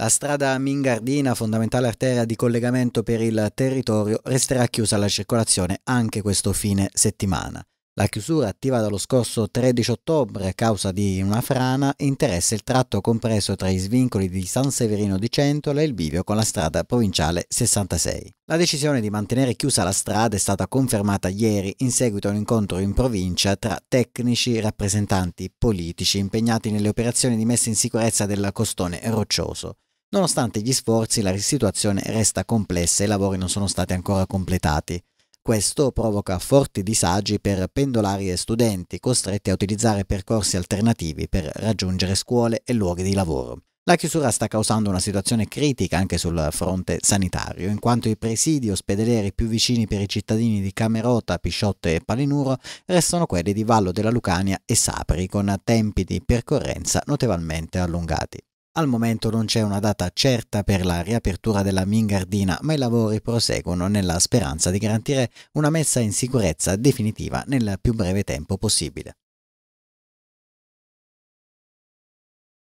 La strada Mingardina, fondamentale arteria di collegamento per il territorio, resterà chiusa alla circolazione anche questo fine settimana. La chiusura, attiva dallo scorso 13 ottobre a causa di una frana, interessa il tratto compreso tra i svincoli di San Severino di Centola e il bivio con la strada provinciale 66. La decisione di mantenere chiusa la strada è stata confermata ieri in seguito a un incontro in provincia tra tecnici, rappresentanti politici impegnati nelle operazioni di messa in sicurezza del costone roccioso. Nonostante gli sforzi, la situazione resta complessa e i lavori non sono stati ancora completati. Questo provoca forti disagi per pendolari e studenti costretti a utilizzare percorsi alternativi per raggiungere scuole e luoghi di lavoro. La chiusura sta causando una situazione critica anche sul fronte sanitario, in quanto i presidi ospedalieri più vicini per i cittadini di Camerota, Pisciotte e Palinuro restano quelli di Vallo della Lucania e Sapri, con tempi di percorrenza notevolmente allungati. Al momento non c'è una data certa per la riapertura della Mingardina, ma i lavori proseguono nella speranza di garantire una messa in sicurezza definitiva nel più breve tempo possibile.